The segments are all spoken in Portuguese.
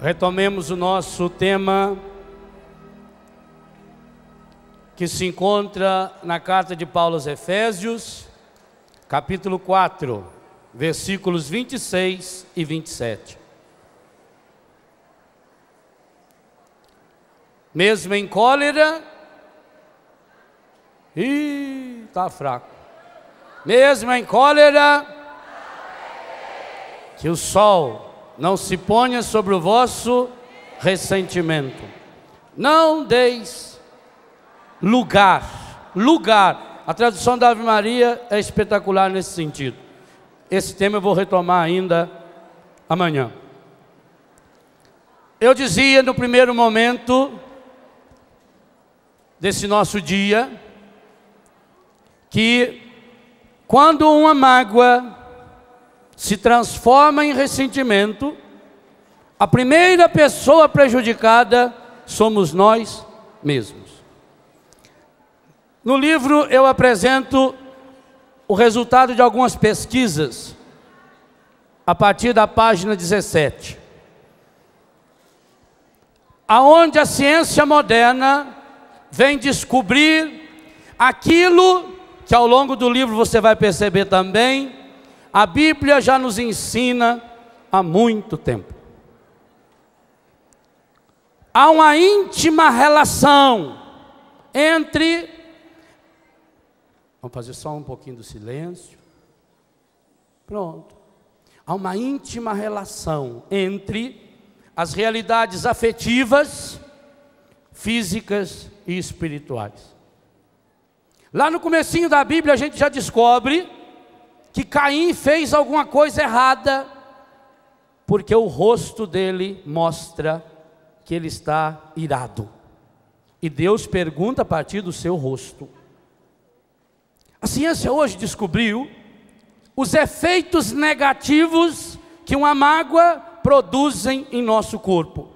Retomemos o nosso tema que se encontra na carta de Paulo aos Efésios, capítulo 4, versículos 26 e 27. Mesmo em cólera, e tá fraco. Mesmo em cólera, que o sol não se ponha sobre o vosso ressentimento. Não deis lugar, lugar. A tradução da Ave Maria é espetacular nesse sentido. Esse tema eu vou retomar ainda amanhã. Eu dizia no primeiro momento desse nosso dia que quando uma mágoa se transforma em ressentimento, a primeira pessoa prejudicada somos nós mesmos. No livro eu apresento o resultado de algumas pesquisas, a partir da página 17. Aonde a ciência moderna vem descobrir aquilo que ao longo do livro você vai perceber também, a Bíblia já nos ensina há muito tempo. Há uma íntima relação entre. Vamos fazer só um pouquinho do silêncio. Pronto. Há uma íntima relação entre as realidades afetivas, físicas e espirituais. Lá no comecinho da Bíblia a gente já descobre que Caim fez alguma coisa errada, porque o rosto dele mostra que ele está irado. E Deus pergunta a partir do seu rosto. A ciência hoje descobriu os efeitos negativos que uma mágoa produzem em nosso corpo.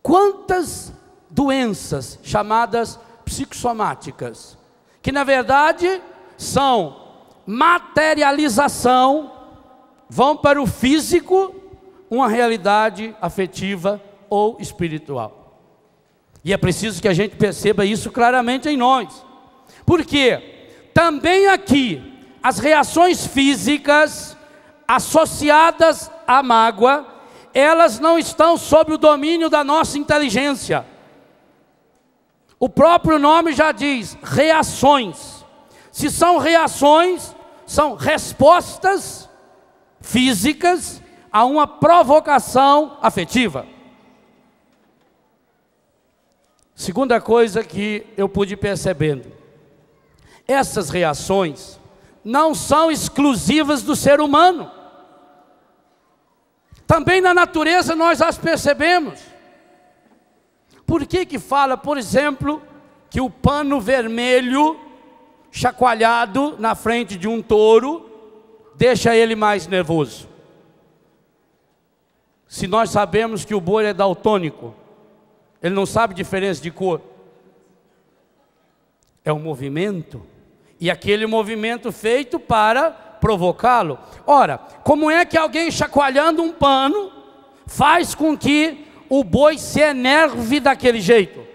Quantas doenças chamadas psicossomáticas, que na verdade são materialização vão para o físico uma realidade afetiva ou espiritual. E é preciso que a gente perceba isso claramente em nós. Porque também aqui as reações físicas associadas à mágoa, elas não estão sob o domínio da nossa inteligência. O próprio nome já diz: reações se são reações, são respostas físicas a uma provocação afetiva. Segunda coisa que eu pude percebendo, essas reações não são exclusivas do ser humano. Também na natureza nós as percebemos. Por que que fala, por exemplo, que o pano vermelho chacoalhado na frente de um touro deixa ele mais nervoso. Se nós sabemos que o boi é daltônico, ele não sabe diferença de cor. É um movimento, e aquele movimento feito para provocá-lo. Ora, como é que alguém chacoalhando um pano faz com que o boi se enerve daquele jeito?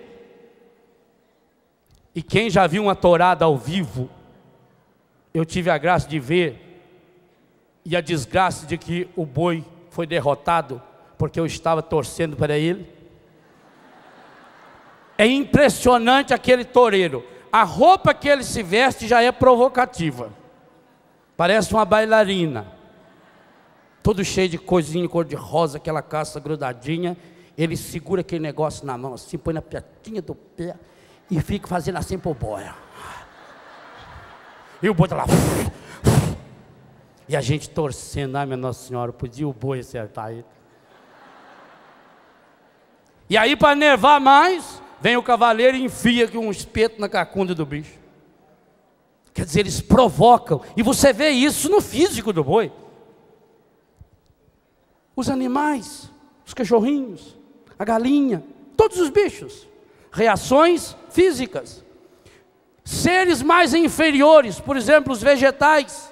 E quem já viu uma tourada ao vivo, eu tive a graça de ver, e a desgraça de que o boi foi derrotado, porque eu estava torcendo para ele. É impressionante aquele toureiro. A roupa que ele se veste já é provocativa. Parece uma bailarina. Todo cheio de coisinha cor de rosa, aquela caça grudadinha. Ele segura aquele negócio na mão assim, põe na piatinha do pé e fico fazendo assim por boia. E o boi tá lá. E a gente torcendo, ai minha Nossa Senhora, podia o boi acertar ele. E aí, para nervar mais, vem o cavaleiro e enfia aqui um espeto na cacunda do bicho. Quer dizer, eles provocam. E você vê isso no físico do boi. Os animais, os cachorrinhos, a galinha, todos os bichos reações físicas. Seres mais inferiores, por exemplo, os vegetais.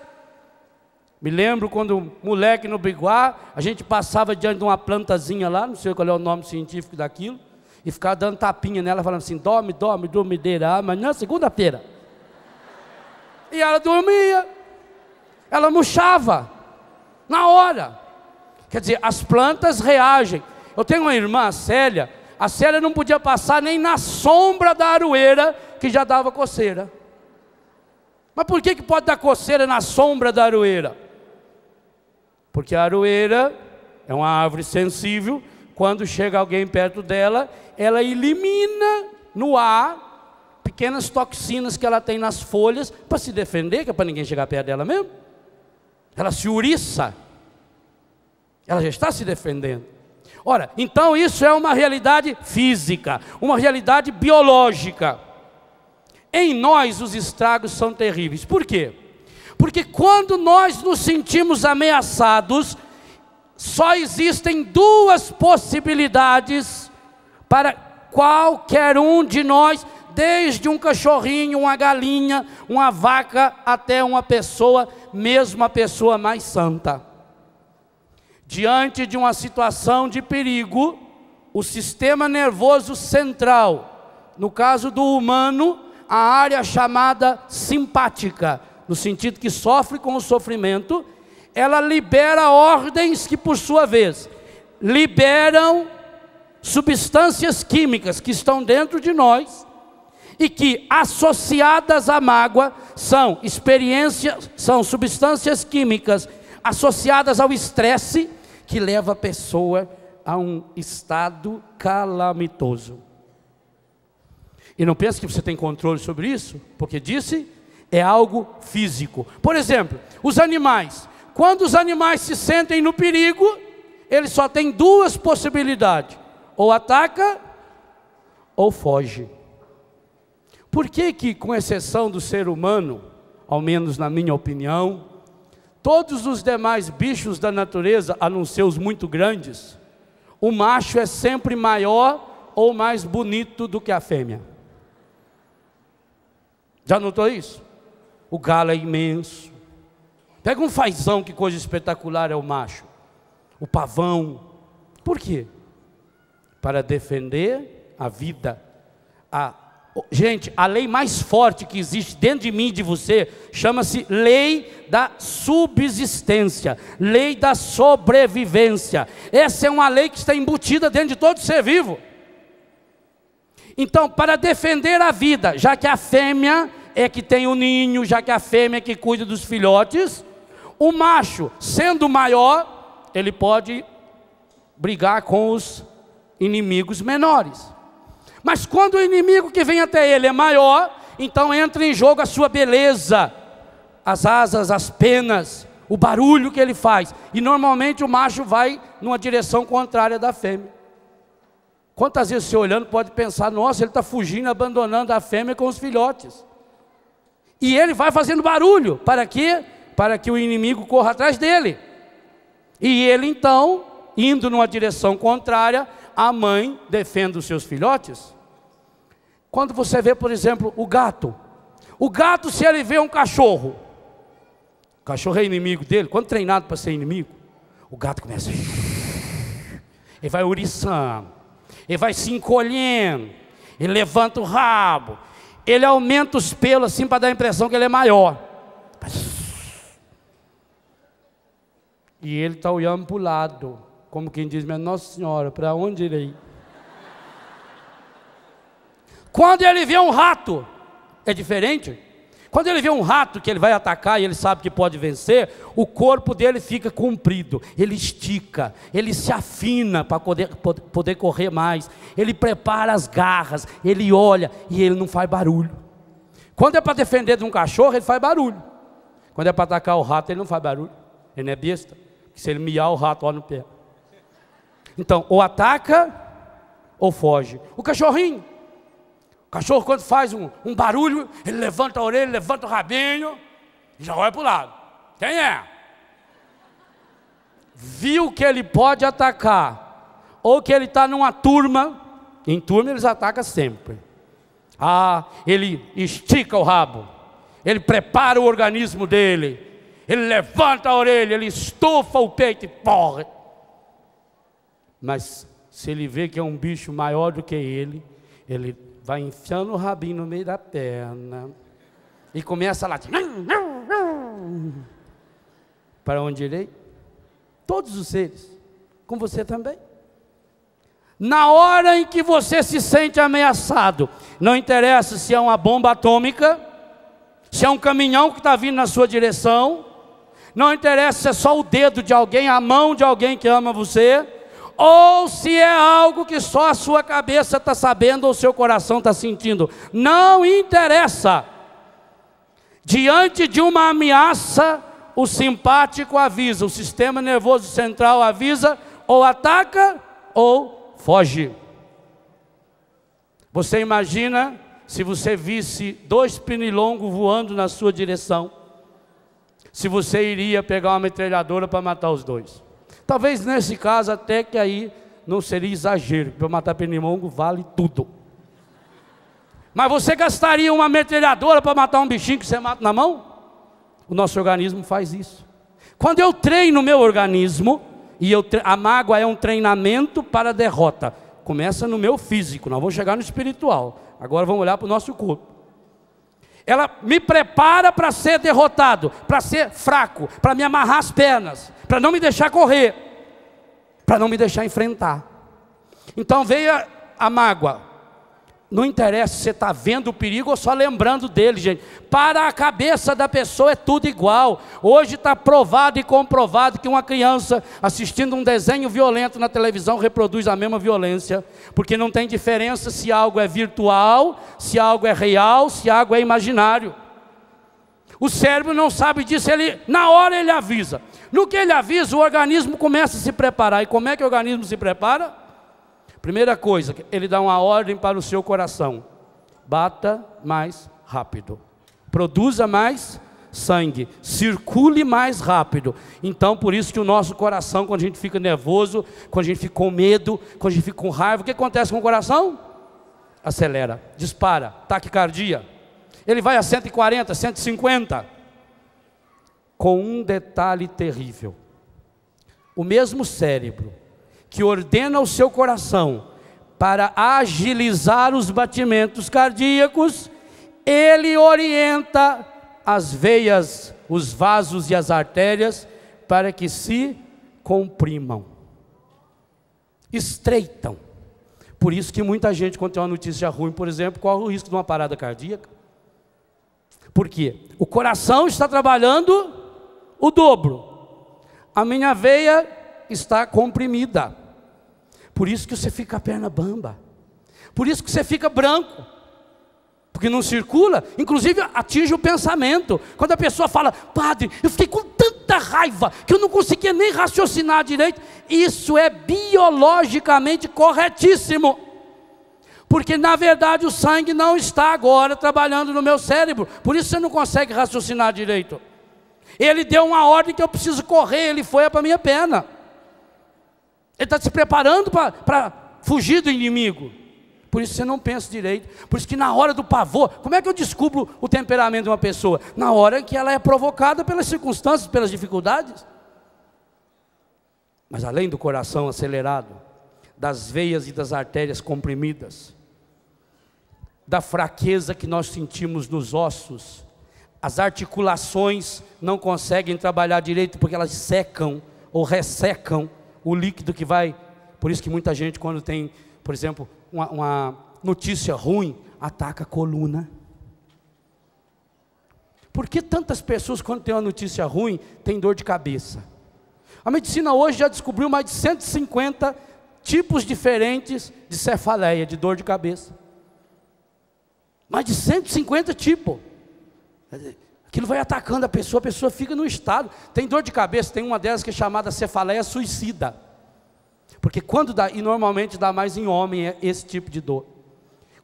Me lembro quando moleque no Biguá, a gente passava diante de uma plantazinha lá, não sei qual é o nome científico daquilo, e ficava dando tapinha nela, falando assim: dorme, dorme, dorme, deira. amanhã, ah, segunda-feira. E ela dormia, ela murchava, na hora. Quer dizer, as plantas reagem. Eu tenho uma irmã, Célia, a Célia não podia passar nem na sombra da aroeira, que já dava coceira. Mas por que, que pode dar coceira na sombra da aroeira? Porque a aroeira é uma árvore sensível, quando chega alguém perto dela, ela elimina no ar pequenas toxinas que ela tem nas folhas para se defender, que é para ninguém chegar perto dela mesmo. Ela se uriça. Ela já está se defendendo. Ora, então isso é uma realidade física, uma realidade biológica. Em nós os estragos são terríveis. Por quê? Porque quando nós nos sentimos ameaçados, só existem duas possibilidades para qualquer um de nós, desde um cachorrinho, uma galinha, uma vaca, até uma pessoa, mesmo a pessoa mais santa Diante de uma situação de perigo, o sistema nervoso central, no caso do humano, a área chamada simpática, no sentido que sofre com o sofrimento, ela libera ordens que, por sua vez, liberam substâncias químicas que estão dentro de nós e que, associadas à mágoa, são experiências, são substâncias químicas associadas ao estresse que leva a pessoa a um estado calamitoso. E não pense que você tem controle sobre isso, porque disse é algo físico. Por exemplo, os animais. Quando os animais se sentem no perigo, eles só têm duas possibilidades: ou ataca ou foge. Por que que, com exceção do ser humano, ao menos na minha opinião, Todos os demais bichos da natureza, a não ser os muito grandes, o macho é sempre maior ou mais bonito do que a fêmea. Já notou isso? O galo é imenso. Pega um fazão, que coisa espetacular é o macho. O pavão. Por quê? Para defender a vida, a Gente, a lei mais forte que existe dentro de mim e de você chama-se lei da subsistência, lei da sobrevivência. Essa é uma lei que está embutida dentro de todo ser vivo. Então, para defender a vida, já que a fêmea é que tem o ninho, já que a fêmea é que cuida dos filhotes, o macho, sendo maior, ele pode brigar com os inimigos menores. Mas quando o inimigo que vem até ele é maior, então entra em jogo a sua beleza, as asas, as penas, o barulho que ele faz. E normalmente o macho vai numa direção contrária da fêmea. Quantas vezes você olhando pode pensar, nossa, ele está fugindo, abandonando a fêmea com os filhotes. E ele vai fazendo barulho, para quê? Para que o inimigo corra atrás dele. E ele então, indo numa direção contrária, a mãe defende os seus filhotes. Quando você vê, por exemplo, o gato. O gato, se ele vê um cachorro, o cachorro é inimigo dele, quando treinado para ser inimigo, o gato começa. Ele vai uriçando, ele vai se encolhendo, ele levanta o rabo, ele aumenta os pelos assim para dar a impressão que ele é maior. E ele está olhando para o lado, como quem diz, minha Nossa Senhora, para onde irei? Quando ele vê um rato, é diferente. Quando ele vê um rato que ele vai atacar e ele sabe que pode vencer, o corpo dele fica comprido, ele estica, ele se afina para poder, poder correr mais, ele prepara as garras, ele olha e ele não faz barulho. Quando é para defender de um cachorro, ele faz barulho. Quando é para atacar o rato, ele não faz barulho, ele não é besta, porque se ele miar, o rato olha no pé. Então, ou ataca ou foge. O cachorrinho, cachorro, quando faz um, um barulho, ele levanta a orelha, levanta o rabinho e já olha para o lado. Quem é? Viu que ele pode atacar, ou que ele está numa turma, em turma eles atacam sempre. Ah, ele estica o rabo, ele prepara o organismo dele, ele levanta a orelha, ele estufa o peito e porra. Mas se ele vê que é um bicho maior do que ele, ele vai enfiando o rabinho no meio da perna e começa a latir. Para onde irei? É? Todos os seres, com você também. Na hora em que você se sente ameaçado, não interessa se é uma bomba atômica, se é um caminhão que está vindo na sua direção, não interessa se é só o dedo de alguém, a mão de alguém que ama você, ou se é algo que só a sua cabeça está sabendo ou seu coração está sentindo. Não interessa. Diante de uma ameaça, o simpático avisa, o sistema nervoso central avisa, ou ataca ou foge. Você imagina se você visse dois pinilongos voando na sua direção, se você iria pegar uma metralhadora para matar os dois. Talvez nesse caso até que aí não seria exagero, para matar pernilongo vale tudo. Mas você gastaria uma metralhadora para matar um bichinho que você mata na mão? O nosso organismo faz isso. Quando eu treino o meu organismo, e eu tre... a mágoa é um treinamento para a derrota. Começa no meu físico, nós vamos chegar no espiritual. Agora vamos olhar para o nosso corpo. Ela me prepara para ser derrotado, para ser fraco, para me amarrar as pernas para não me deixar correr, para não me deixar enfrentar. Então veio a, a mágoa. Não interessa se você está vendo o perigo ou só lembrando dele, gente. Para a cabeça da pessoa é tudo igual. Hoje está provado e comprovado que uma criança assistindo um desenho violento na televisão reproduz a mesma violência, porque não tem diferença se algo é virtual, se algo é real, se algo é imaginário. O cérebro não sabe disso, ele na hora ele avisa. No que ele avisa, o organismo começa a se preparar. E como é que o organismo se prepara? Primeira coisa, ele dá uma ordem para o seu coração: bata mais rápido, produza mais sangue, circule mais rápido. Então, por isso que o nosso coração, quando a gente fica nervoso, quando a gente fica com medo, quando a gente fica com raiva, o que acontece com o coração? Acelera, dispara, taquicardia. Ele vai a 140, 150 com um detalhe terrível. O mesmo cérebro que ordena o seu coração para agilizar os batimentos cardíacos, ele orienta as veias, os vasos e as artérias para que se comprimam, estreitam. Por isso que muita gente, quando tem uma notícia ruim, por exemplo, corre o risco de uma parada cardíaca. Por quê? O coração está trabalhando o dobro. A minha veia está comprimida. Por isso que você fica a perna bamba. Por isso que você fica branco. Porque não circula, inclusive atinge o pensamento. Quando a pessoa fala, padre, eu fiquei com tanta raiva que eu não conseguia nem raciocinar direito. Isso é biologicamente corretíssimo. Porque na verdade o sangue não está agora trabalhando no meu cérebro. Por isso você não consegue raciocinar direito. Ele deu uma ordem que eu preciso correr, ele foi para a minha pena. Ele está se preparando para fugir do inimigo. Por isso você não pensa direito. Por isso que na hora do pavor, como é que eu descubro o temperamento de uma pessoa? Na hora que ela é provocada pelas circunstâncias, pelas dificuldades. Mas além do coração acelerado, das veias e das artérias comprimidas, da fraqueza que nós sentimos nos ossos, as articulações não conseguem trabalhar direito porque elas secam ou ressecam o líquido que vai. Por isso que muita gente, quando tem, por exemplo, uma, uma notícia ruim, ataca a coluna. Por que tantas pessoas, quando tem uma notícia ruim, têm dor de cabeça? A medicina hoje já descobriu mais de 150 tipos diferentes de cefaleia, de dor de cabeça. Mais de 150 tipos. Aquilo vai atacando a pessoa, a pessoa fica no estado. Tem dor de cabeça, tem uma delas que é chamada cefaleia suicida. Porque quando dá, e normalmente dá mais em homem é esse tipo de dor.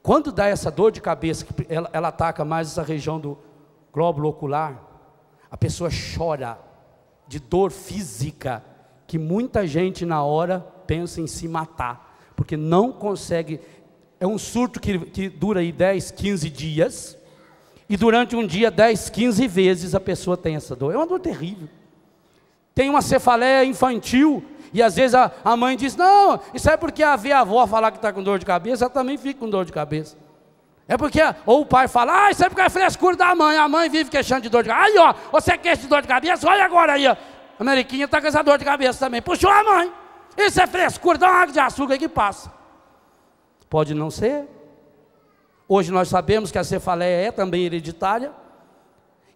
Quando dá essa dor de cabeça, que ela, ela ataca mais essa região do glóbulo ocular, a pessoa chora de dor física, que muita gente na hora pensa em se matar, porque não consegue. É um surto que, que dura aí 10, 15 dias e durante um dia, 10, 15 vezes a pessoa tem essa dor. É uma dor terrível. Tem uma cefaleia infantil. E às vezes a, a mãe diz: Não, isso é porque a vê a avó falar que está com dor de cabeça, ela também fica com dor de cabeça. É porque, ou o pai fala, ah, isso é porque é frescura da mãe, a mãe vive queixando de dor de cabeça. Aí, ó, você queixa de dor de cabeça, olha agora aí, ó. A Mariquinha está com essa dor de cabeça também. Puxou a mãe. Isso é frescura, dá uma água de açúcar que passa. Pode não ser, Hoje nós sabemos que a cefaleia é também hereditária.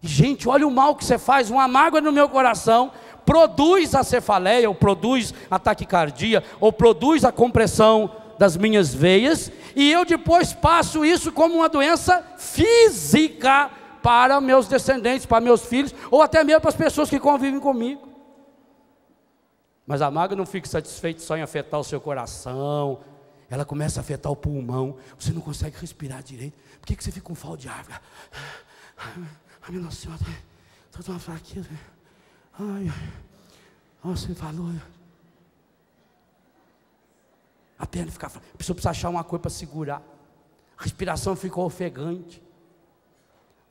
E, gente, olha o mal que você faz, uma mágoa no meu coração, produz a cefaleia, ou produz a taquicardia, ou produz a compressão das minhas veias, e eu depois passo isso como uma doença física para meus descendentes, para meus filhos, ou até mesmo para as pessoas que convivem comigo. Mas a mágoa não fica satisfeita só em afetar o seu coração, ela começa a afetar o pulmão, você não consegue respirar direito. Por que, que você fica com falo de ar? Ai, meu Nossa Senhora, estou tá tão fraqueza. Ai, você falou. A perna fica fraca. A pessoa precisa achar uma coisa para segurar. A respiração fica ofegante.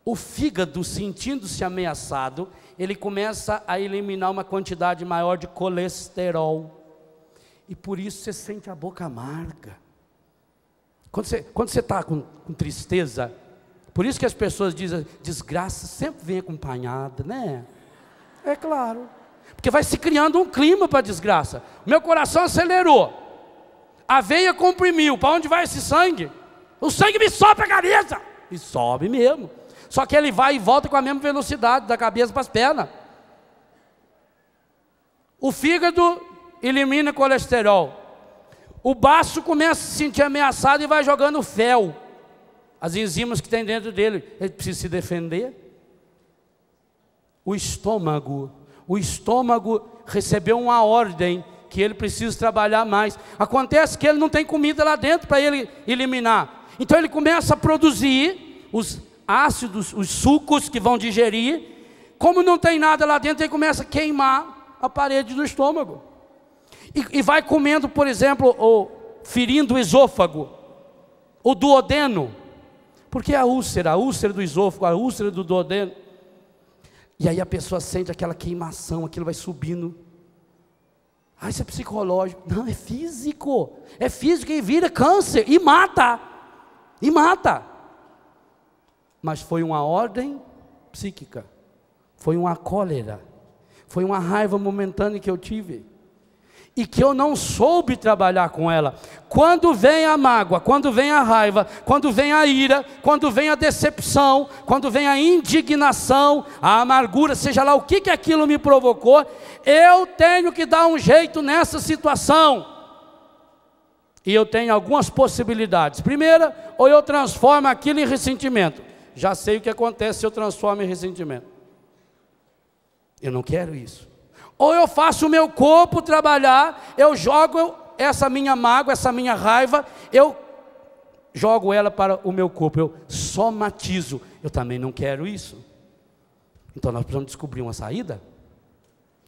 O fígado, sentindo-se ameaçado, ele começa a eliminar uma quantidade maior de colesterol e por isso você sente a boca amarga. Quando você está quando você tá com, com tristeza, por isso que as pessoas dizem, desgraça sempre vem acompanhada, né? É claro. Porque vai se criando um clima para a desgraça. Meu coração acelerou. A veia comprimiu. Para onde vai esse sangue? O sangue me sobe a cabeça. E sobe mesmo. Só que ele vai e volta com a mesma velocidade, da cabeça para as pernas. O fígado elimina colesterol. O baço começa a se sentir ameaçado e vai jogando fel. As enzimas que tem dentro dele, ele precisa se defender. O estômago, o estômago recebeu uma ordem que ele precisa trabalhar mais. Acontece que ele não tem comida lá dentro para ele eliminar. Então ele começa a produzir os ácidos, os sucos que vão digerir. Como não tem nada lá dentro, ele começa a queimar a parede do estômago. E, e vai comendo, por exemplo, ou ferindo o esôfago, o duodeno, porque é a úlcera, a úlcera do esôfago, a úlcera do duodeno. E aí a pessoa sente aquela queimação, aquilo vai subindo. Ah, isso é psicológico. Não, é físico. É físico e vira câncer e mata. E mata. Mas foi uma ordem psíquica. Foi uma cólera. Foi uma raiva momentânea que eu tive e que eu não soube trabalhar com ela. Quando vem a mágoa, quando vem a raiva, quando vem a ira, quando vem a decepção, quando vem a indignação, a amargura, seja lá o que, que aquilo me provocou, eu tenho que dar um jeito nessa situação. E eu tenho algumas possibilidades. Primeira, ou eu transformo aquilo em ressentimento. Já sei o que acontece se eu transformo em ressentimento. Eu não quero isso. Ou eu faço o meu corpo trabalhar, eu jogo essa minha mágoa, essa minha raiva, eu jogo ela para o meu corpo, eu somatizo. Eu também não quero isso. Então nós precisamos descobrir uma saída.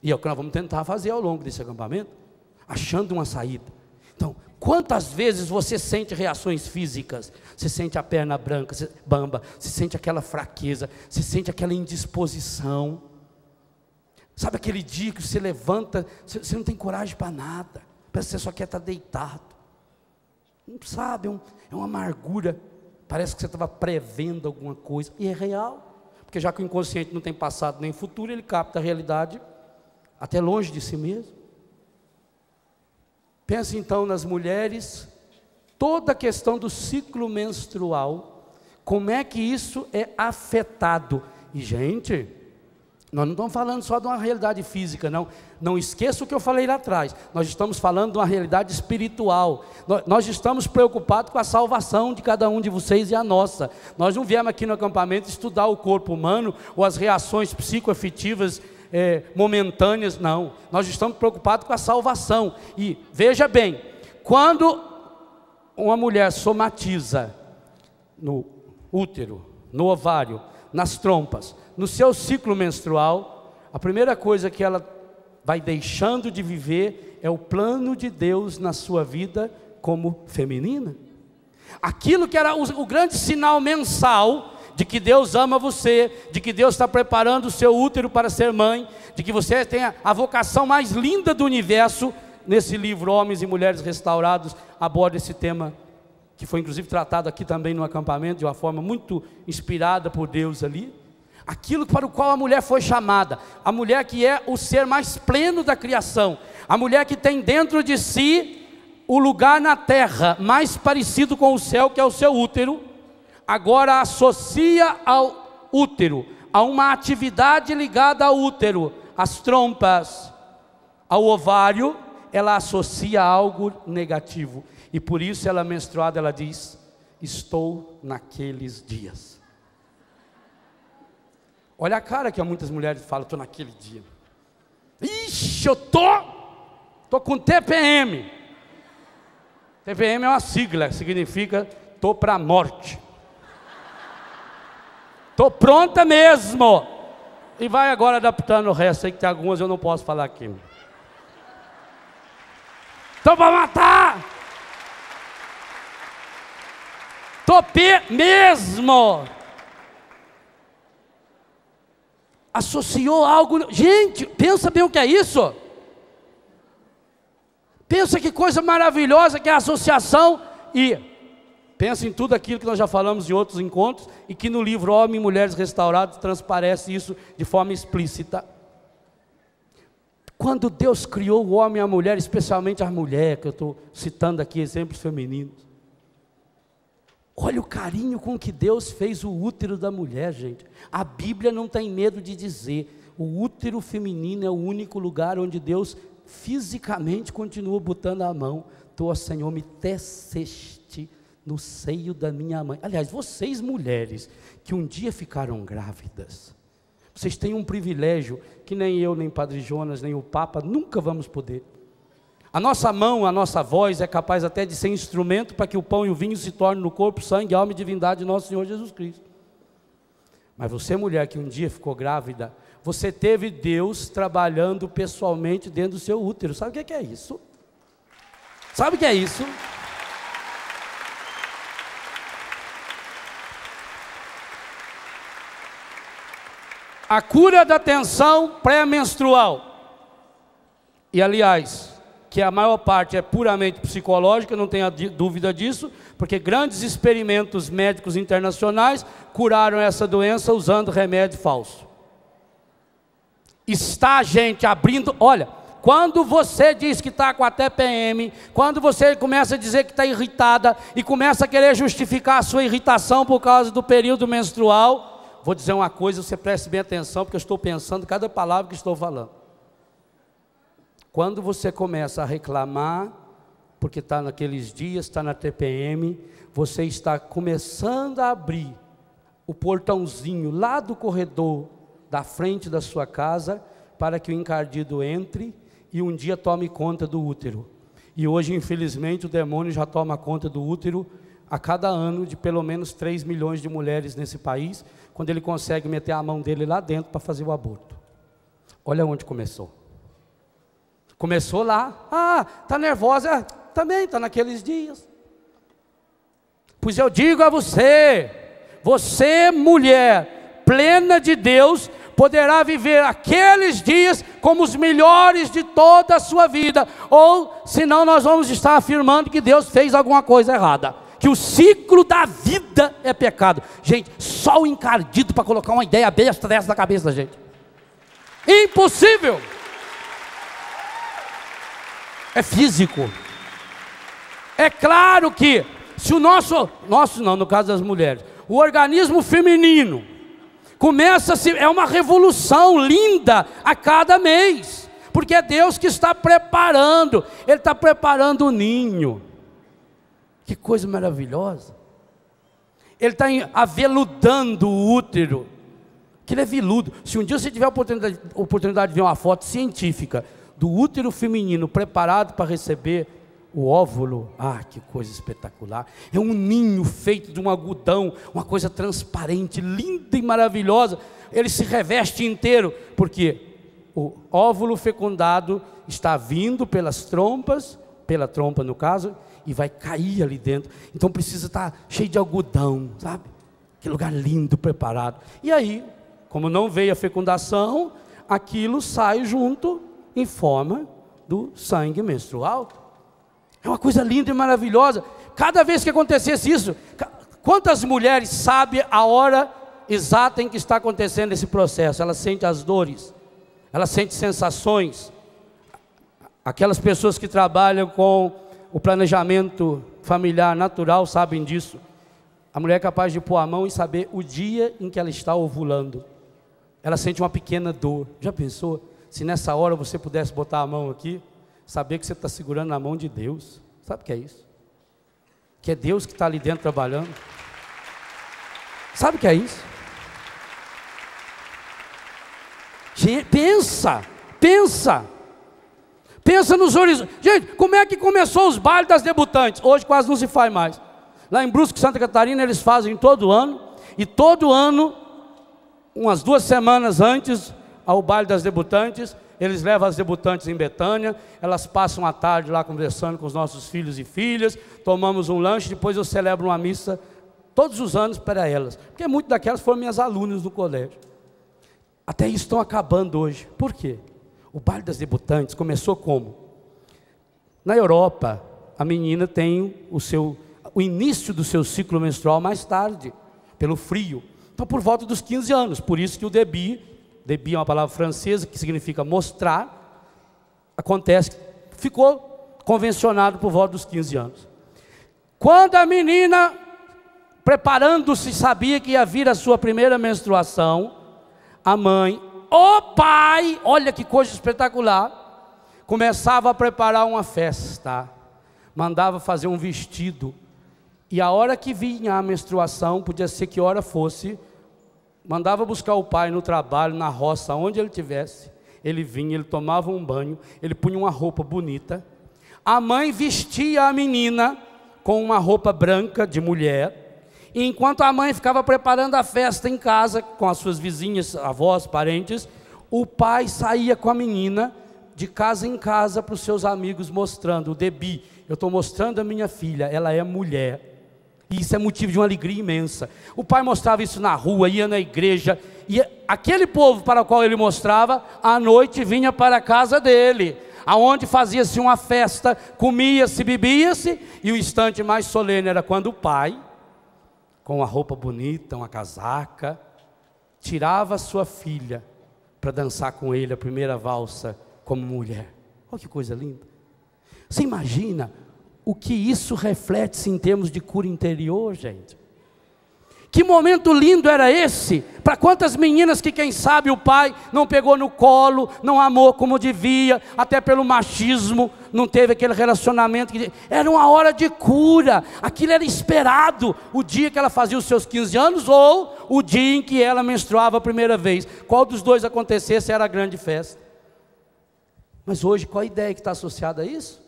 E é o que nós vamos tentar fazer ao longo desse acampamento, achando uma saída. Então, quantas vezes você sente reações físicas? Você sente a perna branca, você, bamba, você sente aquela fraqueza, você sente aquela indisposição. Sabe aquele dia que você levanta, você, você não tem coragem para nada, parece que você só quer estar tá deitado. Não sabe, é, um, é uma amargura, parece que você estava prevendo alguma coisa, e é real, porque já que o inconsciente não tem passado nem futuro, ele capta a realidade até longe de si mesmo. pense então nas mulheres, toda a questão do ciclo menstrual, como é que isso é afetado. E, gente, nós não estamos falando só de uma realidade física, não. Não esqueça o que eu falei lá atrás. Nós estamos falando de uma realidade espiritual. Nós estamos preocupados com a salvação de cada um de vocês e a nossa. Nós não viemos aqui no acampamento estudar o corpo humano ou as reações psicoafetivas é, momentâneas, não. Nós estamos preocupados com a salvação. E veja bem, quando uma mulher somatiza no útero, no ovário, nas trompas, no seu ciclo menstrual, a primeira coisa que ela vai deixando de viver é o plano de Deus na sua vida como feminina. Aquilo que era o, o grande sinal mensal de que Deus ama você, de que Deus está preparando o seu útero para ser mãe, de que você tem a vocação mais linda do universo. Nesse livro, Homens e Mulheres Restaurados, aborda esse tema, que foi inclusive tratado aqui também no acampamento, de uma forma muito inspirada por Deus ali aquilo para o qual a mulher foi chamada, a mulher que é o ser mais pleno da criação, a mulher que tem dentro de si o lugar na terra mais parecido com o céu, que é o seu útero, agora associa ao útero, a uma atividade ligada ao útero, às trompas, ao ovário, ela associa algo negativo. E por isso ela é menstruada, ela diz: Estou naqueles dias. Olha a cara que muitas mulheres falam, estou naquele dia. Ixi, eu tô, tô com TPM. TPM é uma sigla, significa tô para a morte. Tô pronta mesmo. E vai agora adaptando o resto que tem algumas eu não posso falar aqui. Tô para matar. Tô mesmo. associou algo. Gente, pensa bem o que é isso. Pensa que coisa maravilhosa que é a associação e pensa em tudo aquilo que nós já falamos em outros encontros e que no livro Homem e Mulheres Restaurados transparece isso de forma explícita. Quando Deus criou o homem e a mulher, especialmente a mulher, que eu estou citando aqui exemplos femininos, Olha o carinho com que Deus fez o útero da mulher, gente. A Bíblia não tem medo de dizer. O útero feminino é o único lugar onde Deus fisicamente continua botando a mão. Tua Senhor, me teceste no seio da minha mãe. Aliás, vocês mulheres que um dia ficaram grávidas, vocês têm um privilégio que nem eu, nem Padre Jonas, nem o Papa nunca vamos poder. A nossa mão, a nossa voz é capaz até de ser instrumento para que o pão e o vinho se tornem no corpo, sangue, alma e divindade de nosso Senhor Jesus Cristo. Mas você, mulher que um dia ficou grávida, você teve Deus trabalhando pessoalmente dentro do seu útero. Sabe o que é, é isso? Sabe o que é isso? A cura da tensão pré-menstrual. E aliás, que a maior parte é puramente psicológica, não tenha dúvida disso, porque grandes experimentos médicos internacionais curaram essa doença usando remédio falso. Está a gente abrindo, olha, quando você diz que está com a TPM, quando você começa a dizer que está irritada e começa a querer justificar a sua irritação por causa do período menstrual, vou dizer uma coisa, você preste bem atenção, porque eu estou pensando cada palavra que estou falando. Quando você começa a reclamar, porque está naqueles dias, está na TPM, você está começando a abrir o portãozinho lá do corredor da frente da sua casa, para que o encardido entre e um dia tome conta do útero. E hoje, infelizmente, o demônio já toma conta do útero a cada ano de pelo menos 3 milhões de mulheres nesse país, quando ele consegue meter a mão dele lá dentro para fazer o aborto. Olha onde começou. Começou lá, ah, está nervosa, ah, também está naqueles dias. Pois eu digo a você, você, mulher plena de Deus, poderá viver aqueles dias como os melhores de toda a sua vida, ou senão nós vamos estar afirmando que Deus fez alguma coisa errada, que o ciclo da vida é pecado. Gente, só o encardido para colocar uma ideia besta dessa na cabeça da gente. Impossível! é físico. É claro que se o nosso, nosso não, no caso das mulheres, o organismo feminino começa a se, é uma revolução linda a cada mês, porque é Deus que está preparando, Ele está preparando o ninho. Que coisa maravilhosa! Ele está aveludando o útero, que ele é veludo. Se um dia você tiver a oportunidade, oportunidade de ver uma foto científica do útero feminino preparado para receber o óvulo. Ah, que coisa espetacular! É um ninho feito de um algodão, uma coisa transparente, linda e maravilhosa. Ele se reveste inteiro, porque o óvulo fecundado está vindo pelas trompas, pela trompa no caso, e vai cair ali dentro. Então precisa estar cheio de algodão, sabe? Que lugar lindo preparado. E aí, como não veio a fecundação, aquilo sai junto em forma do sangue menstrual. É uma coisa linda e maravilhosa. Cada vez que acontecesse isso, quantas mulheres sabem a hora exata em que está acontecendo esse processo? Ela sente as dores, ela sente sensações. Aquelas pessoas que trabalham com o planejamento familiar natural sabem disso. A mulher é capaz de pôr a mão e saber o dia em que ela está ovulando. Ela sente uma pequena dor. Já pensou? se nessa hora você pudesse botar a mão aqui, saber que você está segurando na mão de Deus. Sabe o que é isso? Que é Deus que está ali dentro trabalhando. Sabe o que é isso? Pensa, pensa. Pensa nos horizontes. Gente, como é que começou os bailes das debutantes? Hoje quase não se faz mais. Lá em Brusque, Santa Catarina, eles fazem todo ano. E todo ano, umas duas semanas antes, ao baile das debutantes, eles levam as debutantes em Betânia, elas passam a tarde lá conversando com os nossos filhos e filhas, tomamos um lanche, depois eu celebro uma missa todos os anos para elas, porque muitas daquelas foram minhas alunas no colégio. Até isso estão acabando hoje. Por quê? O baile das debutantes começou como? Na Europa, a menina tem o seu o início do seu ciclo menstrual mais tarde, pelo frio. Então, por volta dos 15 anos, por isso que o DEBI Debi é uma palavra francesa que significa mostrar. Acontece, ficou convencionado por volta dos 15 anos. Quando a menina, preparando-se, sabia que ia vir a sua primeira menstruação, a mãe, o pai, olha que coisa espetacular, começava a preparar uma festa, mandava fazer um vestido. E a hora que vinha a menstruação, podia ser que hora fosse, mandava buscar o pai no trabalho, na roça, onde ele tivesse. Ele vinha, ele tomava um banho, ele punha uma roupa bonita. A mãe vestia a menina com uma roupa branca de mulher. E enquanto a mãe ficava preparando a festa em casa com as suas vizinhas, avós, parentes, o pai saía com a menina de casa em casa para os seus amigos mostrando, o Debi, eu estou mostrando a minha filha, ela é mulher. E isso é motivo de uma alegria imensa. O pai mostrava isso na rua, ia na igreja, e aquele povo para o qual ele mostrava, à noite vinha para a casa dele, aonde fazia-se uma festa, comia-se, bebia-se, e o instante mais solene era quando o pai, com uma roupa bonita, uma casaca, tirava sua filha para dançar com ele a primeira valsa como mulher. Olha que coisa linda. Você imagina o que isso reflete em termos de cura interior, gente. Que momento lindo era esse? Para quantas meninas que, quem sabe, o pai não pegou no colo, não amou como devia, até pelo machismo, não teve aquele relacionamento. Que... Era uma hora de cura, aquilo era esperado. O dia que ela fazia os seus 15 anos ou o dia em que ela menstruava a primeira vez. Qual dos dois acontecesse era a grande festa. Mas hoje, qual a ideia que está associada a isso?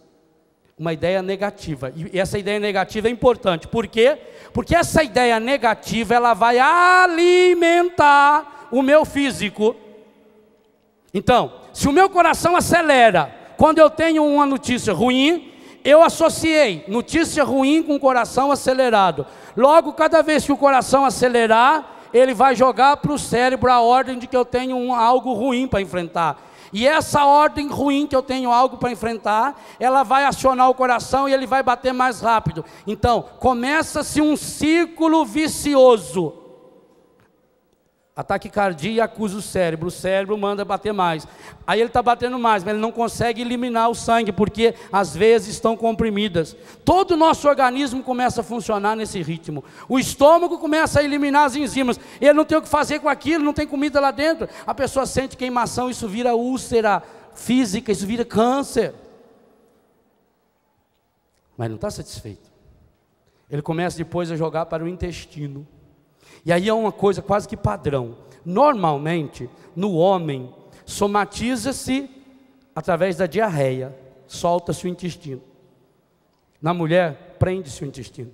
uma ideia negativa. E essa ideia negativa é importante. Por quê? Porque essa ideia negativa, ela vai alimentar o meu físico. Então, se o meu coração acelera quando eu tenho uma notícia ruim, eu associei notícia ruim com coração acelerado. Logo, cada vez que o coração acelerar, ele vai jogar para o cérebro a ordem de que eu tenho um, algo ruim para enfrentar. E essa ordem ruim que eu tenho algo para enfrentar, ela vai acionar o coração e ele vai bater mais rápido. Então, começa-se um círculo vicioso Ataque cardíaco acusa o cérebro, o cérebro manda bater mais. Aí ele está batendo mais, mas ele não consegue eliminar o sangue, porque as veias estão comprimidas. Todo o nosso organismo começa a funcionar nesse ritmo. O estômago começa a eliminar as enzimas. Ele não tem o que fazer com aquilo, não tem comida lá dentro. A pessoa sente queimação, isso vira úlcera física, isso vira câncer. Mas não está satisfeito. Ele começa depois a jogar para o intestino. E aí é uma coisa quase que padrão. Normalmente, no homem, somatiza-se através da diarreia, solta-se o intestino. Na mulher, prende-se o intestino.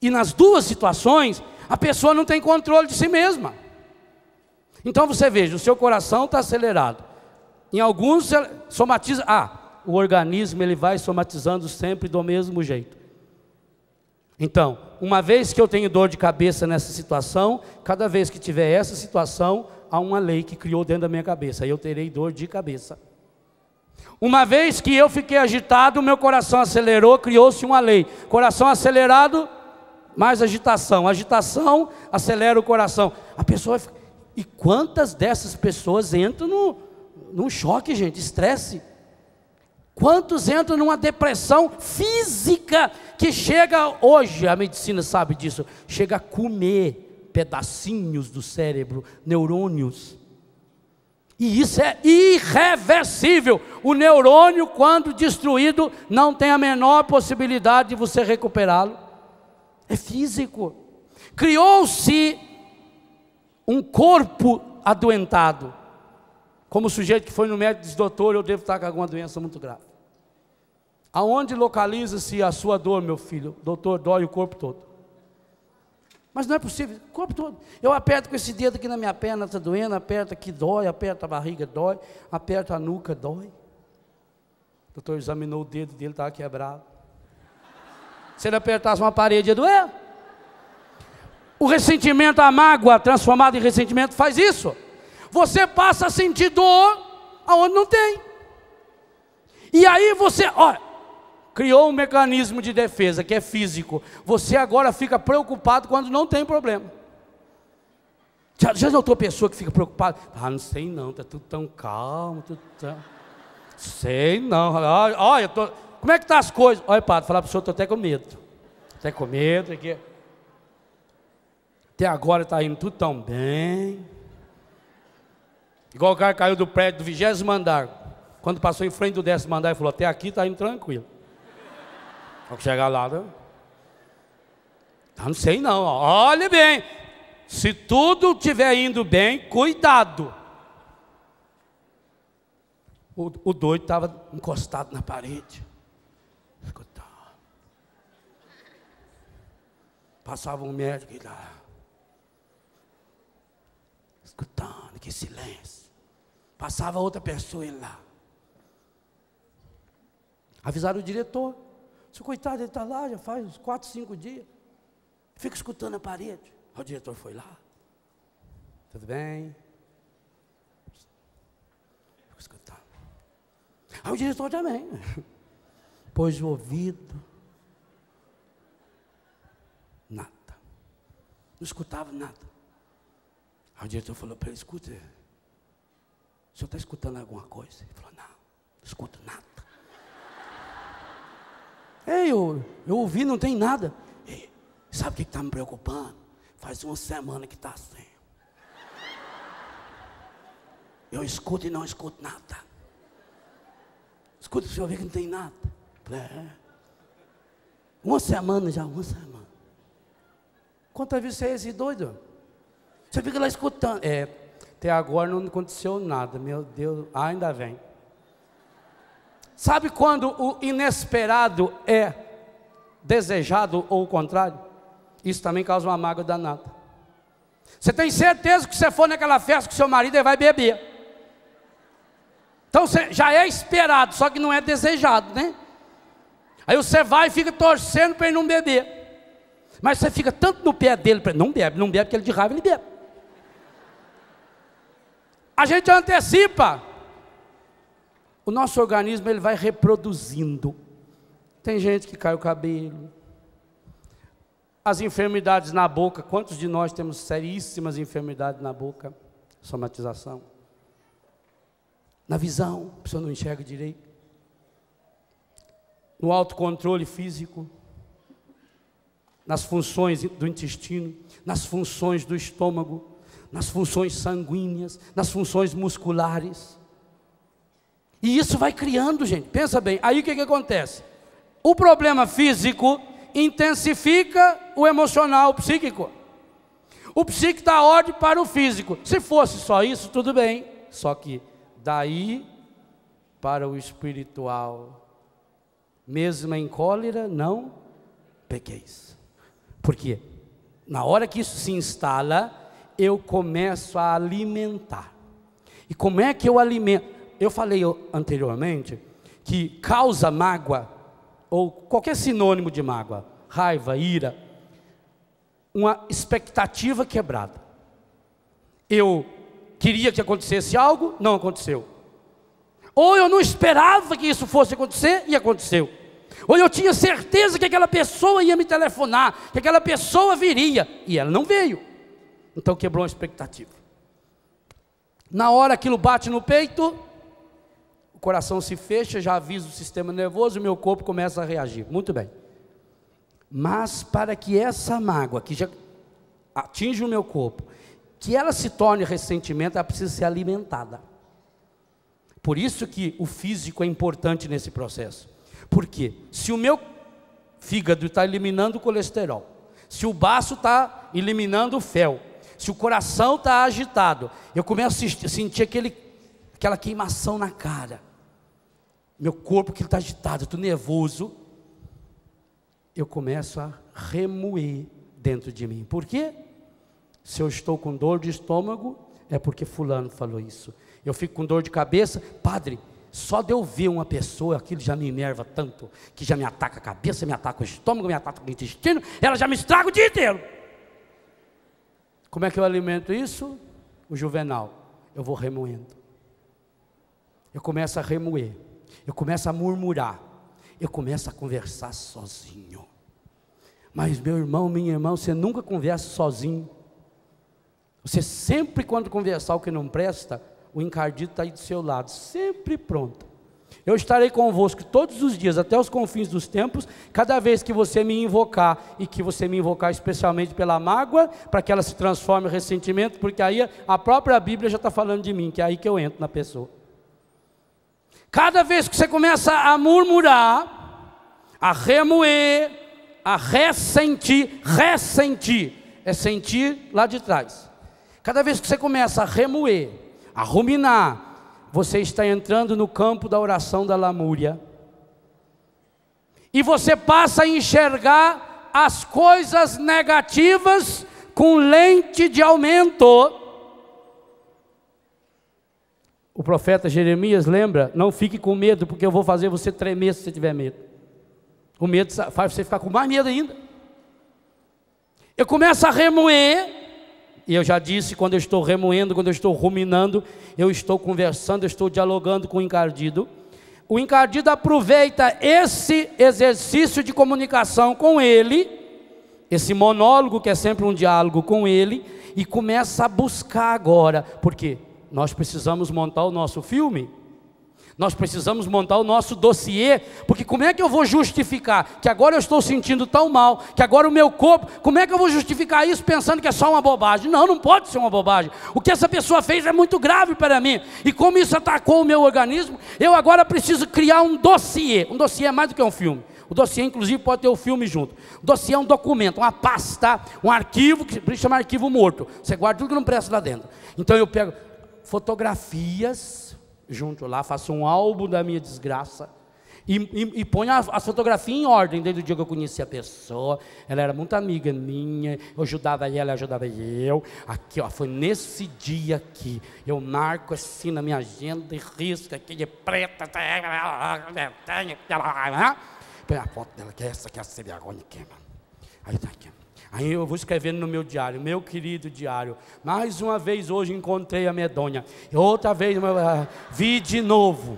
E nas duas situações, a pessoa não tem controle de si mesma. Então você veja, o seu coração está acelerado. Em alguns somatiza, ah, o organismo ele vai somatizando sempre do mesmo jeito. Então, uma vez que eu tenho dor de cabeça nessa situação, cada vez que tiver essa situação, há uma lei que criou dentro da minha cabeça, Aí eu terei dor de cabeça. Uma vez que eu fiquei agitado, meu coração acelerou, criou-se uma lei. Coração acelerado, mais agitação. Agitação acelera o coração. A pessoa fica... E quantas dessas pessoas entram no, num choque, gente, estresse. Quantos entram numa depressão física que chega hoje, a medicina sabe disso, chega a comer pedacinhos do cérebro, neurônios. E isso é irreversível. O neurônio, quando destruído, não tem a menor possibilidade de você recuperá-lo. É físico. Criou-se um corpo adoentado. Como o sujeito que foi no médico e Doutor, eu devo estar com alguma doença muito grave. Aonde localiza-se a sua dor, meu filho? Doutor, dói o corpo todo. Mas não é possível, o corpo todo. Eu aperto com esse dedo aqui na minha perna, está doendo, aperta aqui, dói, aperta a barriga, dói, aperta a nuca, dói. O doutor examinou o dedo dele, estava quebrado. Se ele apertasse uma parede, ia doer. O ressentimento, a mágoa transformada em ressentimento faz isso. Você passa a sentir dor aonde não tem. E aí você, olha, criou um mecanismo de defesa que é físico. Você agora fica preocupado quando não tem problema. Já, já notou pessoa que fica preocupada? Ah, não sei não, tá tudo tão calmo, tudo tão... Sei não, olha, olha tô... como é que tá as coisas? Olha, padre, falar para o senhor, estou até com medo. até com medo aqui. Até agora está indo tudo tão bem. Igual o cara caiu do prédio do vigésimo andar. Quando passou em frente do décimo andar, ele falou, até aqui está indo tranquilo. Quando chegar lá, né? eu não sei não. Olhe bem. Se tudo estiver indo bem, cuidado. O, o doido estava encostado na parede. Escutando. Tá. Passava um médico e lá. Escutando, que silêncio. Passava outra pessoa e lá. Avisaram o diretor. Seu coitado, ele está lá já faz uns 4, 5 dias. Fica escutando a parede. O diretor foi lá. Tudo bem? Fico escutando. Aí o diretor também. Pôs o ouvido. Nada. Não escutava nada. Aí o diretor falou para ele, escuta, o senhor está escutando alguma coisa? Ele falou, não, não escuto nada. Ei, é, eu, eu ouvi, não tem nada. Ei, sabe o que está me preocupando? Faz uma semana que está assim. Eu escuto e não escuto nada. Escuta o senhor ver que não tem nada. É. Uma semana já, uma semana. Quantas vezes você é esse doido? Você fica lá escutando. É, até agora não aconteceu nada, meu Deus, ainda vem. Sabe quando o inesperado é desejado ou o contrário? Isso também causa uma mágoa danada. Você tem certeza que você for naquela festa com seu marido e vai beber. Então você já é esperado, só que não é desejado, né? Aí você vai e fica torcendo para ele não beber. Mas você fica tanto no pé dele, para não bebe, não bebe, porque ele de raiva ele bebe. A gente antecipa o nosso organismo ele vai reproduzindo. Tem gente que cai o cabelo. As enfermidades na boca, quantos de nós temos seríssimas enfermidades na boca? Somatização. Na visão, a pessoa não enxerga direito. No autocontrole físico, nas funções do intestino, nas funções do estômago, nas funções sanguíneas, nas funções musculares. E isso vai criando, gente. Pensa bem. Aí o que, que acontece? O problema físico intensifica o emocional, o psíquico. O psíquico dá ordem para o físico. Se fosse só isso, tudo bem. Só que daí para o espiritual, mesmo em cólera, não pequeis. Porque na hora que isso se instala, eu começo a alimentar. E como é que eu alimento? eu falei anteriormente que causa mágoa, ou qualquer sinônimo de mágoa, raiva, ira, uma expectativa quebrada. Eu queria que acontecesse algo, não aconteceu. Ou eu não esperava que isso fosse acontecer e aconteceu. Ou eu tinha certeza que aquela pessoa ia me telefonar, que aquela pessoa viria e ela não veio. Então quebrou a expectativa. Na hora aquilo bate no peito, o coração se fecha, já avisa o sistema nervoso, o meu corpo começa a reagir. Muito bem. Mas para que essa mágoa que já atinge o meu corpo, que ela se torne ressentimento, ela precisa ser alimentada. Por isso que o físico é importante nesse processo. Porque se o meu fígado está eliminando o colesterol, se o baço está eliminando o fel, se o coração está agitado, eu começo a sentir aquele, aquela queimação na cara meu corpo que está agitado, estou nervoso, eu começo a remoer dentro de mim. Por quê? Se eu estou com dor de estômago, é porque fulano falou isso. Eu fico com dor de cabeça, padre, só de eu ver uma pessoa, aquilo já me enerva tanto, que já me ataca a cabeça, me ataca o estômago, me ataca o intestino, ela já me estraga o dia inteiro. Como é que eu alimento isso? O juvenal. Eu vou remoendo. Eu começo a remoer eu começo a murmurar, eu começo a conversar sozinho. Mas, meu irmão, minha irmã, você nunca conversa sozinho. Você sempre, quando conversar o que não presta, o encardido está aí do seu lado, sempre pronto. Eu estarei convosco todos os dias, até os confins dos tempos, cada vez que você me invocar, e que você me invocar especialmente pela mágoa, para que ela se transforme em ressentimento, porque aí a própria Bíblia já está falando de mim, que é aí que eu entro na pessoa. Cada vez que você começa a murmurar, a remoer, a ressentir, ressentir é sentir lá de trás. Cada vez que você começa a remoer, a ruminar, você está entrando no campo da oração da lamúria. E você passa a enxergar as coisas negativas com lente de aumento. O profeta Jeremias lembra: não fique com medo, porque eu vou fazer você tremer se você tiver medo. O medo faz você ficar com mais medo ainda. Eu começo a remoer, e eu já disse: quando eu estou remoendo, quando eu estou ruminando, eu estou conversando, eu estou dialogando com o encardido. O encardido aproveita esse exercício de comunicação com ele, esse monólogo que é sempre um diálogo com ele, e começa a buscar agora, por quê? Nós precisamos montar o nosso filme, nós precisamos montar o nosso dossiê, porque como é que eu vou justificar que agora eu estou sentindo tão mal, que agora o meu corpo, como é que eu vou justificar isso pensando que é só uma bobagem? Não, não pode ser uma bobagem. O que essa pessoa fez é muito grave para mim, e como isso atacou o meu organismo, eu agora preciso criar um dossiê. Um dossiê é mais do que um filme. O dossiê, inclusive, pode ter o filme junto. O dossiê é um documento, uma pasta, um arquivo, que se chama arquivo morto. Você guarda tudo que não presta lá dentro. Então eu pego, fotografias junto lá, faço um álbum da minha desgraça. E, e, e ponho as, as fotografias em ordem, desde o dia que eu conheci a pessoa. Ela era muito amiga minha, eu ajudava ela, ajudava eu. Aqui, ó, foi nesse dia aqui. Eu marco assim na minha agenda e risco aqui de preta. Põe a foto dela, que é essa, que é a Celiagone queima. Aí tá aqui. Aí eu vou escrevendo no meu diário, meu querido diário, mais uma vez hoje encontrei a medonha, outra vez ah, vi de novo.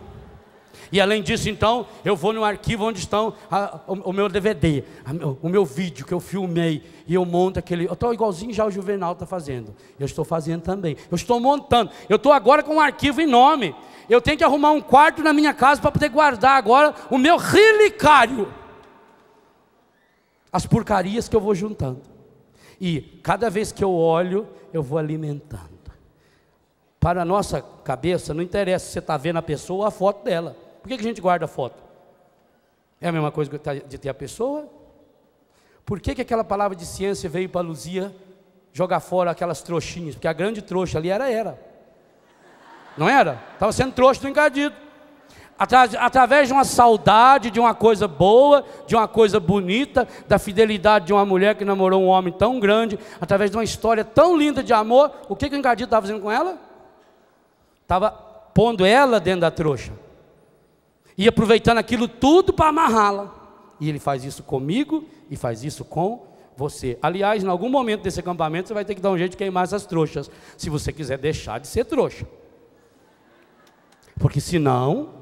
E além disso, então, eu vou no arquivo onde estão a, ah, o, o, meu DVD, a, o, meu vídeo que eu filmei, e eu monto aquele. Eu estou igualzinho já o Juvenal está fazendo. Eu estou fazendo também. Eu estou montando. Eu estou agora com um arquivo enorme. Eu tenho que arrumar um quarto na minha casa para poder guardar agora o meu relicário as porcarias que eu vou juntando. E cada vez que eu olho, eu vou alimentando. Para a nossa cabeça, não interessa se você está vendo a pessoa ou a foto dela. Por que, que a gente guarda a foto? É a mesma coisa de ter a pessoa? Por que, que aquela palavra de ciência veio para Luzia jogar fora aquelas trouxinhas? Porque a grande trouxa ali era era. Não era? Estava sendo trouxa do encardido através de uma saudade, de uma coisa boa, de uma coisa bonita, da fidelidade de uma mulher que namorou um homem tão grande, através de uma história tão linda de amor, o que, que o encardido estava fazendo com ela? Estava pondo ela dentro da trouxa. E aproveitando aquilo tudo para amarrá-la. E ele faz isso comigo e faz isso com você. Aliás, em algum momento desse acampamento, você vai ter que dar um jeito de queimar essas trouxas, se você quiser deixar de ser trouxa. Porque senão,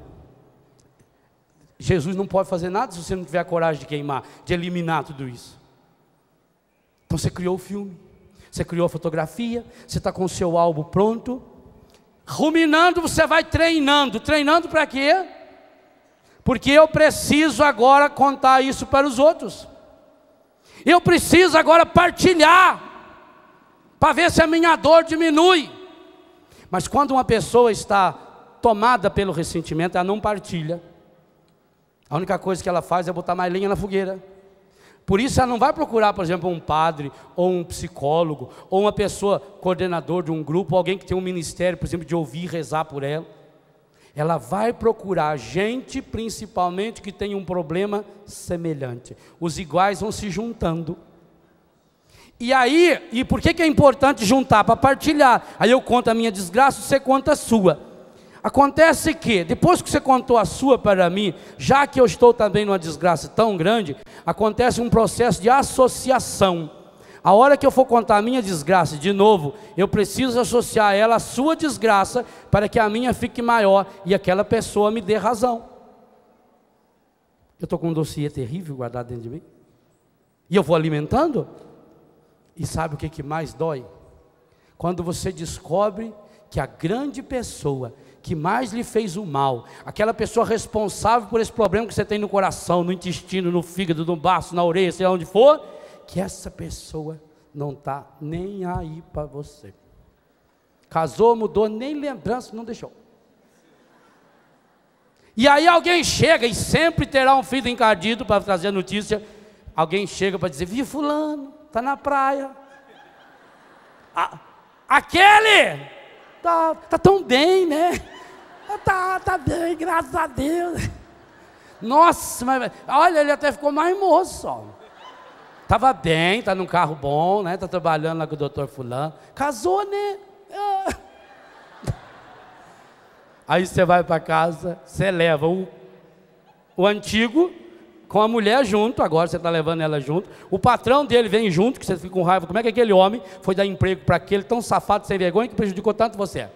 Jesus não pode fazer nada se você não tiver a coragem de queimar, de eliminar tudo isso. Então você criou o filme, você criou a fotografia, você está com o seu álbum pronto. Ruminando, você vai treinando. Treinando para quê? Porque eu preciso agora contar isso para os outros. Eu preciso agora partilhar para ver se a minha dor diminui. Mas quando uma pessoa está tomada pelo ressentimento, ela não partilha. A única coisa que ela faz é botar mais lenha na fogueira. Por isso ela não vai procurar, por exemplo, um padre, ou um psicólogo, ou uma pessoa coordenador de um grupo, alguém que tem um ministério, por exemplo, de ouvir e rezar por ela. Ela vai procurar gente, principalmente, que tem um problema semelhante. Os iguais vão se juntando. E aí, e por que, que é importante juntar? Para partilhar. Aí eu conto a minha desgraça, você conta a sua. Acontece que, depois que você contou a sua para mim, já que eu estou também numa desgraça tão grande, acontece um processo de associação. A hora que eu for contar a minha desgraça de novo, eu preciso associar ela à sua desgraça para que a minha fique maior e aquela pessoa me dê razão. Eu estou com um dossiê terrível guardado dentro de mim. E eu vou alimentando. E sabe o que, que mais dói? Quando você descobre que a grande pessoa que mais lhe fez o mal, aquela pessoa responsável por esse problema que você tem no coração, no intestino, no fígado, no baço, na orelha, sei lá onde for, que essa pessoa não está nem aí para você. Casou, mudou, nem lembrança não deixou. E aí alguém chega, e sempre terá um filho encardido para trazer a notícia. Alguém chega para dizer: Vi Fulano, está na praia. A, aquele! tá, tá tão bem, né? Tá, tá bem, graças a Deus. Nossa, mas olha, ele até ficou mais moço, ó. Tava bem, tá num carro bom, né? Tá trabalhando lá com o doutor fulano. Casou, né? Ah. Aí você vai para casa, você leva o, o antigo com a mulher junto, agora você está levando ela junto, o patrão dele vem junto, que você fica com raiva, como é que aquele homem foi dar emprego para aquele tão safado, sem vergonha, que prejudicou tanto você?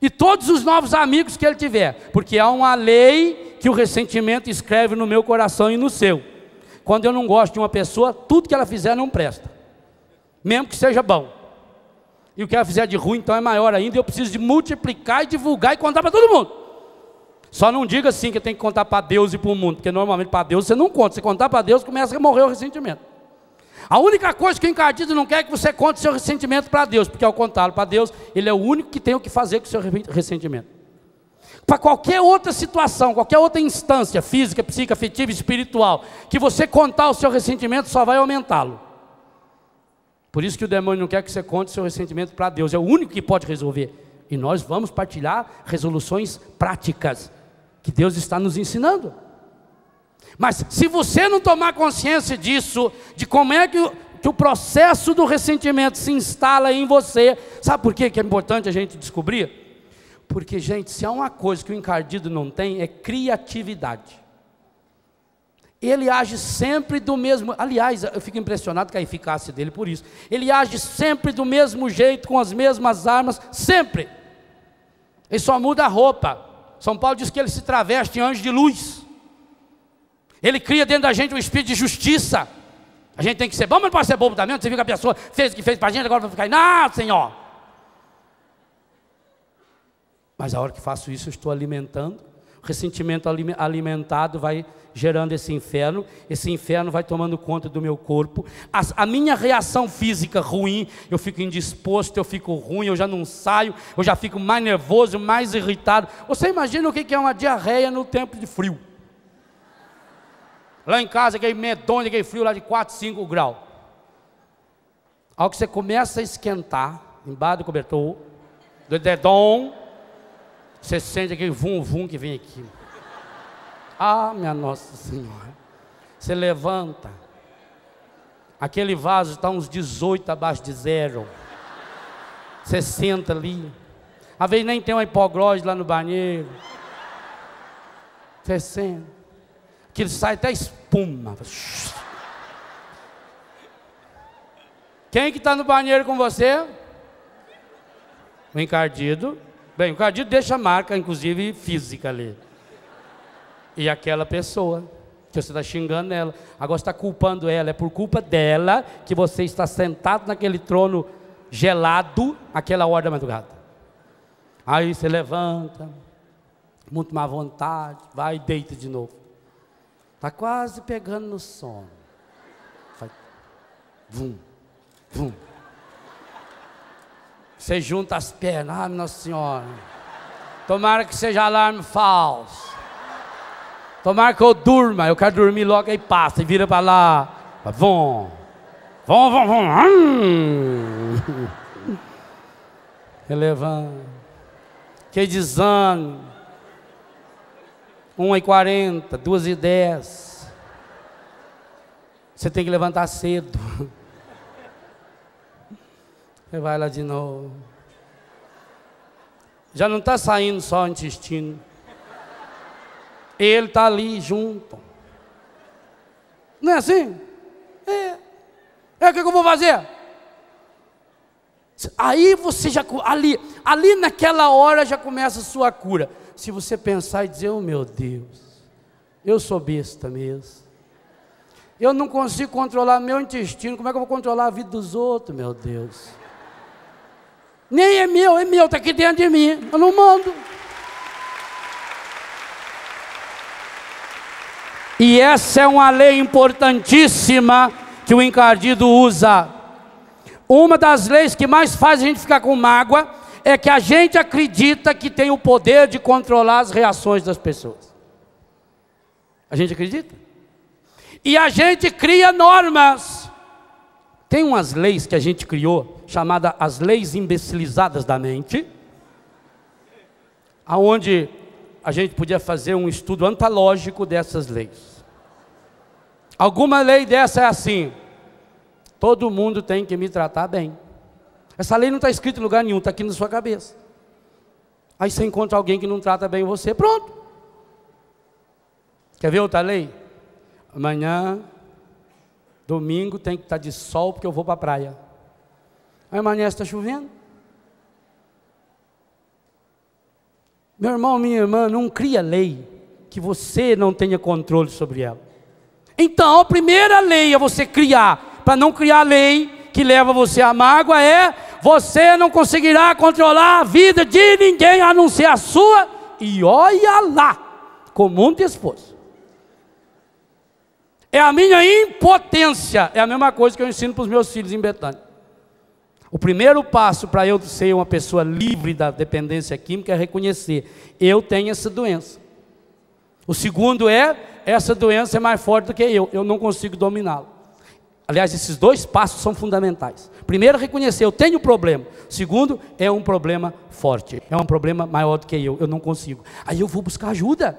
E todos os novos amigos que ele tiver, porque há uma lei que o ressentimento escreve no meu coração e no seu. Quando eu não gosto de uma pessoa, tudo que ela fizer não presta, mesmo que seja bom. E o que ela fizer de ruim, então é maior ainda, eu preciso de multiplicar e divulgar e contar para todo mundo. Só não diga assim que tem que contar para Deus e para o mundo, porque normalmente para Deus você não conta. Se contar para Deus, começa a morrer o ressentimento. A única coisa que o encardido não quer é que você conte seu ressentimento para Deus, porque ao contá-lo para Deus, ele é o único que tem o que fazer com o seu ressentimento. Para qualquer outra situação, qualquer outra instância física, psíquica, afetiva, espiritual, que você contar o seu ressentimento, só vai aumentá-lo. Por isso que o demônio não quer que você conte seu ressentimento para Deus, é o único que pode resolver. E nós vamos partilhar resoluções práticas que Deus está nos ensinando. Mas se você não tomar consciência disso, de como é que o, que o processo do ressentimento se instala em você, sabe por quê que é importante a gente descobrir? Porque, gente, se há uma coisa que o encardido não tem, é criatividade. Ele age sempre do mesmo. Aliás, eu fico impressionado com a eficácia dele por isso. Ele age sempre do mesmo jeito, com as mesmas armas, sempre. Ele só muda a roupa. São Paulo diz que ele se traveste em anjo de luz. Ele cria dentro da gente um espírito de justiça. A gente tem que ser bom, mas não pode ser bobo também. Você viu que a pessoa fez o que fez para a gente, agora vai ficar, não, Senhor. Mas a hora que faço isso, eu estou alimentando. O ressentimento alimentado vai gerando esse inferno. Esse inferno vai tomando conta do meu corpo. A, a, minha reação física ruim, eu fico indisposto, eu fico ruim, eu já não saio, eu já fico mais nervoso, mais irritado. Você imagina o que é uma diarreia no tempo de frio? Lá em casa, aquele medonho, aquele frio lá de 4, 5 graus. Ao que você começa a esquentar, embaixo do cobertor, do dedão, você sente aquele vum-vum que vem aqui. Ah, minha Nossa Senhora. Você levanta. Aquele vaso está uns 18 abaixo de zero. Você senta ali. Às vezes nem tem uma hipoglose lá no banheiro. Você senta. Aquilo sai até espuma. Quem que está no banheiro com você? O encardido. Bem, o encardido deixa marca, inclusive física ali e aquela pessoa. Que você está xingando ela, agora está culpando ela. É por culpa dela que você está sentado naquele trono gelado aquela hora da madrugada. Aí você levanta, muito má vontade, vai e deita de novo. Está quase pegando no sono. Vai. Vum, vum. Você junta as pernas, ah, Nossa Senhora. Tomara que seja alarme falso. Tomara então que eu durma. Eu quero dormir logo, aí passa e vira para lá. Vão, vão, vão, vão. Hum. Relevando. Que desânimo. 1h40, 2h10. Você tem que levantar cedo. Você vai lá de novo. Já não está saindo só o intestino. Ele está ali junto. Não é assim? É. É o que eu vou fazer? Aí você já, ali, ali naquela hora já começa a sua cura. Se você pensar e dizer, oh meu Deus, eu sou besta mesmo. Eu não consigo controlar meu intestino, como é que eu vou controlar a vida dos outros, meu Deus? Nem é meu, é meu, está aqui dentro de mim, eu não mando. E essa é uma lei importantíssima que o encardido usa. Uma das leis que mais faz a gente ficar com mágoa é que a gente acredita que tem o poder de controlar as reações das pessoas. A gente acredita. E a gente cria normas. Tem umas leis que a gente criou, chamada as leis imbecilizadas da mente, aonde a gente podia fazer um estudo antológico dessas leis. Alguma lei dessa é assim: todo mundo tem que me tratar bem. Essa lei não está escrita em lugar nenhum, está aqui na sua cabeça. Aí você encontra alguém que não trata bem você, pronto. Quer ver outra lei? Amanhã, domingo, tem que estar tá de sol porque eu vou para a praia. Aí amanhã está chovendo. Meu irmão, minha irmã, não cria lei que você não tenha controle sobre ela. Então, a primeira lei a você criar, para não criar lei que leva você à mágoa, é você não conseguirá controlar a vida de ninguém a não ser a sua, e olha lá, como um esposo. É a minha impotência, é a mesma coisa que eu ensino para os meus filhos em Betânia. O primeiro passo para eu ser uma pessoa livre da dependência química é reconhecer: eu tenho essa doença. O segundo é essa doença é mais forte do que eu, eu não consigo dominá-la. Aliás, esses dois passos são fundamentais. Primeiro, reconhecer, eu tenho um problema. Segundo, é um problema forte, é um problema maior do que eu, eu não consigo. Aí eu vou buscar ajuda.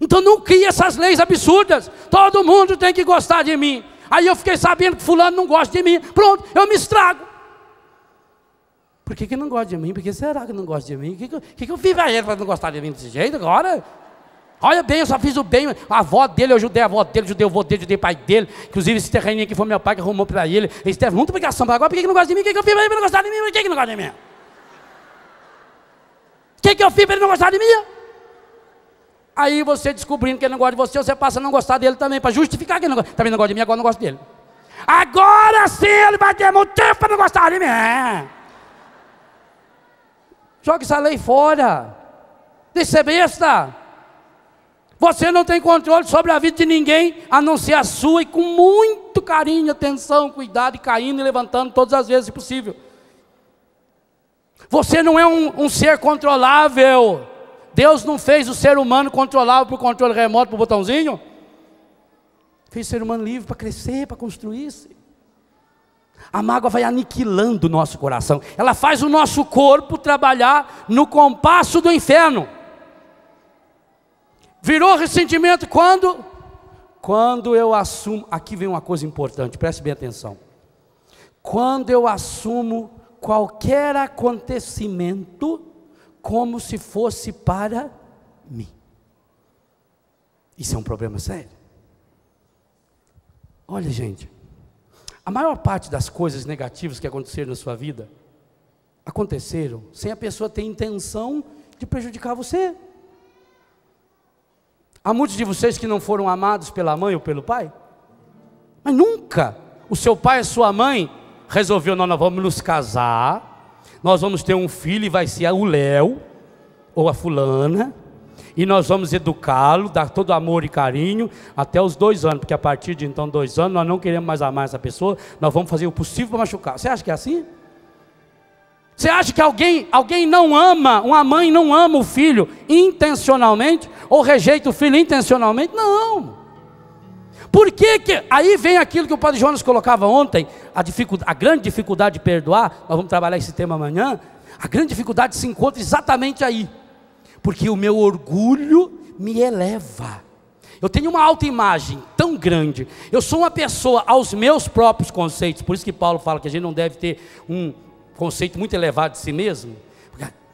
Então não cria essas leis absurdas. Todo mundo tem que gostar de mim. Aí eu fiquei sabendo que fulano não gosta de mim. Pronto, eu me estrago. Por que, que não gosta de mim? Por que será que não gosta de mim? O que, que, que, que eu vivo a ele para não gostar de mim desse jeito agora? Olha bem, eu só fiz o bem. A avó dele, eu ajudei a avó dele, ajudei o avô dele, ajudei o pai dele. Inclusive, esse terreninho aqui foi meu pai que arrumou para ele. Eles teve muita obrigação para agora. Por que, que não gosta de mim? Por que, que eu fiz para ele não gostar de mim? Por que, que não gosta de mim? O que, que eu fiz para ele não gostar de mim? Aí você descobrindo que ele não gosta de você, você passa a não gostar dele também, para justificar que ele não gosta. Também não gosta de mim, agora não gosta dele. Agora sim ele vai ter muito tempo para não gostar de mim. Joga essa lei fora. Deixa ser besta. Você não tem controle sobre a vida de ninguém, a não ser a sua, e com muito carinho, atenção, cuidado, e caindo e levantando todas as vezes possível. Você não é um, um ser controlável. Deus não fez o ser humano controlável para o controle remoto, para o botãozinho. Fez o ser humano livre para crescer, para construir-se. A mágoa vai aniquilando o nosso coração. Ela faz o nosso corpo trabalhar no compasso do inferno. Virou ressentimento quando? Quando eu assumo. Aqui vem uma coisa importante, preste bem atenção. Quando eu assumo qualquer acontecimento como se fosse para mim. Isso é um problema sério. Olha, gente, a maior parte das coisas negativas que aconteceram na sua vida aconteceram sem a pessoa ter intenção de prejudicar você. Há muitos de vocês que não foram amados pela mãe ou pelo pai, mas nunca o seu pai e a sua mãe resolveu, não, nós vamos nos casar, nós vamos ter um filho e vai ser o Léo ou a fulana, e nós vamos educá-lo, dar todo amor e carinho até os dois anos, porque a partir de então dois anos nós não queremos mais amar essa pessoa, nós vamos fazer o possível para machucar. Você acha que é assim? Você acha que alguém, alguém não ama, uma mãe não ama o filho intencionalmente ou rejeita o filho intencionalmente? Não. Por que, que aí vem aquilo que o padre Jonas colocava ontem, a, a grande dificuldade de perdoar, nós vamos trabalhar esse tema amanhã, a grande dificuldade se encontra exatamente aí. Porque o meu orgulho me eleva. Eu tenho uma autoimagem tão grande. Eu sou uma pessoa aos meus próprios conceitos. Por isso que Paulo fala que a gente não deve ter um, conceito muito elevado de si mesmo.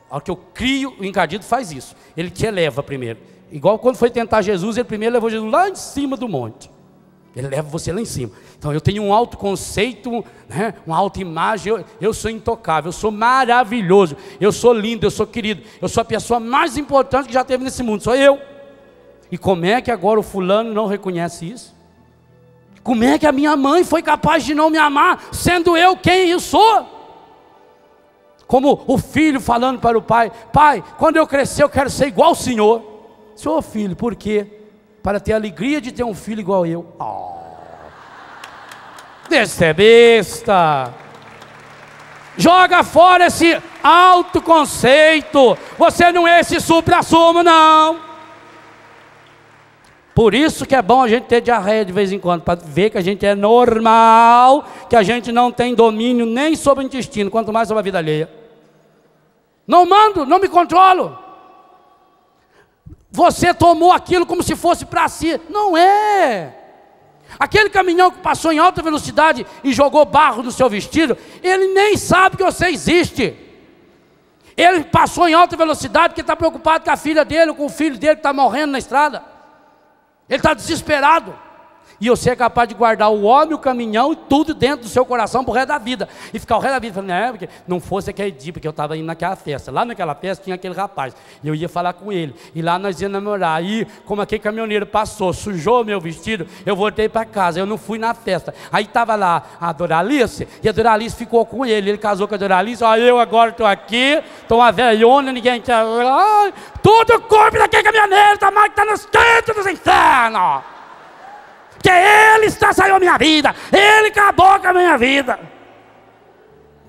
Ao que eu crio, o encardido faz isso. Ele te eleva primeiro. Igual quando foi tentar Jesus, ele primeiro levou Jesus lá em cima do monte. Ele leva você lá em cima. Então eu tenho um autoconceito, né, uma autoimagem. Eu, eu sou intocável, eu sou maravilhoso, eu sou lindo, eu sou querido, eu sou a pessoa mais importante que já teve nesse mundo, sou eu. E como é que agora o fulano não reconhece isso? Como é que a minha mãe foi capaz de não me amar, sendo eu quem eu sou? Como o filho falando para o pai: Pai, quando eu crescer, eu quero ser igual ao Senhor. Senhor, filho, por quê? Para ter a alegria de ter um filho igual eu. Oh. é besta. Joga fora esse autoconceito. Você não é esse supra-sumo, não. Por isso que é bom a gente ter diarreia de vez em quando, para ver que a gente é normal, que a gente não tem domínio nem sobre o intestino, quanto mais sobre a vida alheia. Não mando, não me controlo. Você tomou aquilo como se fosse para si. Não é. Aquele caminhão que passou em alta velocidade e jogou barro no seu vestido, ele nem sabe que você existe. Ele passou em alta velocidade porque está preocupado com a filha dele, com o filho dele que está morrendo na estrada. Ele está desesperado e você é capaz de guardar o homem, o caminhão e tudo dentro do seu coração para o resto da vida. E ficar o resto da vida falando, não, porque não fosse aquele dia, porque eu estava indo naquela festa. Lá naquela festa tinha aquele rapaz, e eu ia falar com ele. E lá nós ia namorar. Aí, como aquele caminhoneiro passou, sujou meu vestido, eu voltei para casa, eu não fui na festa. Aí estava lá a Doralice, e a Doralice ficou com ele. Ele casou com a Doralice, ó, eu agora estou aqui, estou uma velhona, ninguém quer. Ai, tudo culpa daquele caminhoneiro, tá mais que está nos cantos dos infernos porque Ele está estraçalhou minha vida, Ele acabou com a minha vida.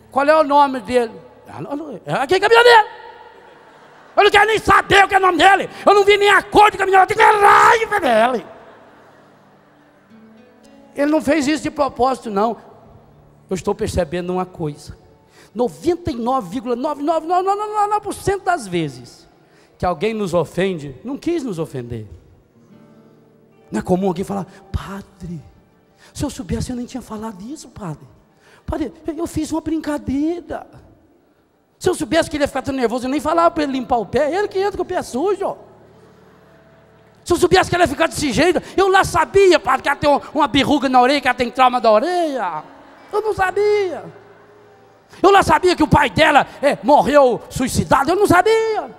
Qual é o nome dele? Ah, é aqui é a caminhão dele. Eu não quero nem saber o que é o nome dele. Eu não vi nem a cor do caminhão, eu tenho raiva dele. Ele não fez isso de propósito, não. Eu estou percebendo uma coisa. 99,99999% das vezes que alguém nos ofende, não quis nos ofender. Não é comum alguém falar, padre, se eu soubesse eu nem tinha falado isso, padre. Padre, eu fiz uma brincadeira. Se eu soubesse que ele ia ficar tão nervoso, eu nem falava para ele limpar o pé, é ele que entra com o pé sujo. Se eu soubesse que ela ia ficar desse jeito, eu lá sabia, padre, que ela tem uma berruga na orelha, que ela tem trauma da orelha. Eu não sabia. Eu lá sabia que o pai dela é, morreu suicidado, eu não sabia.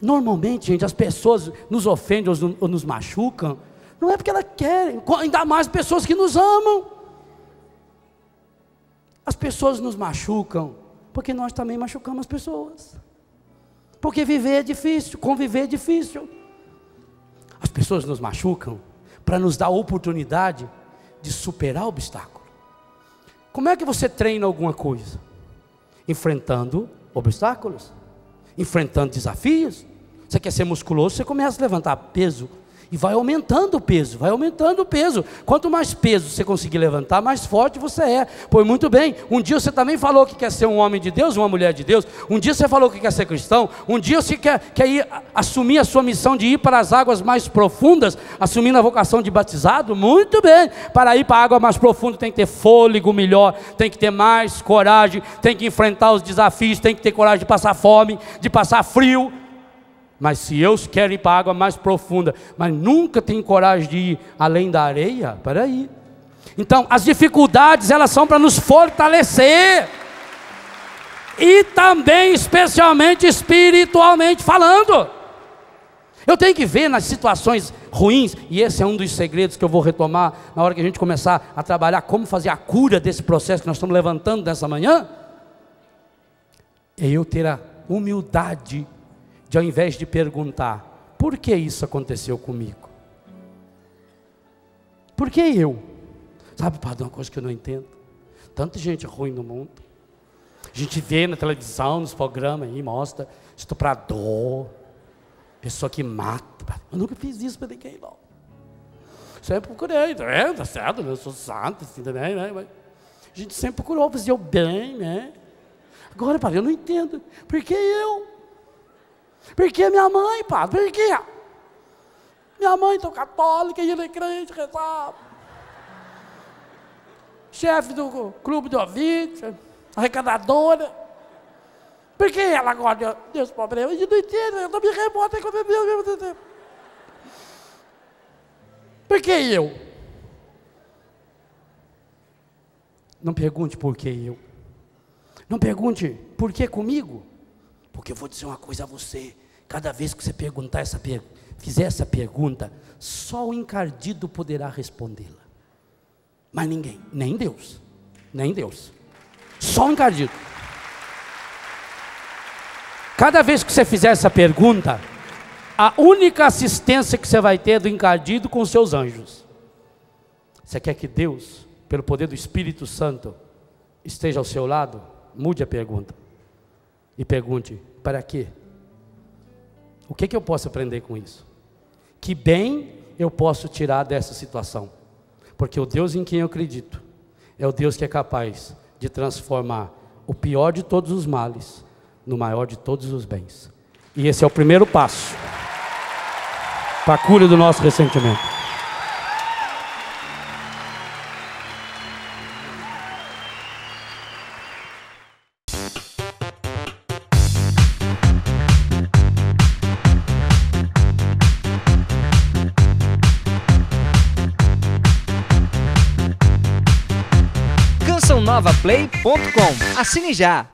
Normalmente, gente, as pessoas nos ofendem ou nos machucam, não é porque elas querem, ainda mais pessoas que nos amam. As pessoas nos machucam porque nós também machucamos as pessoas. Porque viver é difícil, conviver é difícil. As pessoas nos machucam para nos dar a oportunidade de superar o obstáculo. Como é que você treina alguma coisa? Enfrentando obstáculos enfrentando desafios. Você quer ser musculoso, você começa a levantar peso e vai aumentando o peso, vai aumentando o peso. Quanto mais peso você conseguir levantar, mais forte você é. Pois muito bem, um dia você também falou que quer ser um homem de Deus, uma mulher de Deus. Um dia você falou que quer ser cristão. Um dia você quer, quer ir, assumir a sua missão de ir para as águas mais profundas, assumindo a vocação de batizado. Muito bem, para ir para a água mais profunda tem que ter fôlego melhor, tem que ter mais coragem, tem que enfrentar os desafios, tem que ter coragem de passar fome, de passar frio mas se eu quero ir para a água mais profunda, mas nunca tenho coragem de ir além da areia, peraí. Então, as dificuldades, elas são para nos fortalecer. E também, especialmente espiritualmente falando. Eu tenho que ver nas situações ruins, e esse é um dos segredos que eu vou retomar na hora que a gente começar a trabalhar como fazer a cura desse processo que nós estamos levantando nessa manhã. É eu ter a humildade de ao invés de perguntar: por que isso aconteceu comigo? Por que eu? Sabe, padre, uma coisa que eu não entendo. Tanta gente ruim no mundo. A gente vê na televisão, nos programas aí, mostra estuprador, pessoa que mata. Eu nunca fiz isso para ninguém, não. Sempre procurei, é, Tá certo, né? eu sou santo, assim também, né? Mas a gente sempre procurou fazer o bem, né? Agora, padre, eu não entendo. Por que eu? Porque minha mãe, padre, por quê? Minha mãe, tão católica, e ele é crente, rezava. Chefe do clube de ouvintes, arrecadadora. Por que ela gosta desse problema? Eu não entendo, eu não me rebota com meu mesmo. Por que eu? Não pergunte por que eu. Não pergunte por que comigo. Porque eu vou dizer uma coisa a você: cada vez que você perguntar essa per... fizer essa pergunta, só o encardido poderá respondê-la. Mas ninguém, nem Deus, nem Deus. Só o encardido. Cada vez que você fizer essa pergunta, a única assistência que você vai ter é do encardido com seus anjos. Você quer que Deus, pelo poder do Espírito Santo, esteja ao seu lado? Mude a pergunta e pergunte: para quê? O que, é que eu posso aprender com isso? Que bem eu posso tirar dessa situação? Porque o Deus em quem eu acredito é o Deus que é capaz de transformar o pior de todos os males no maior de todos os bens. E esse é o primeiro passo para a cura do nosso ressentimento. play.com. Assine já!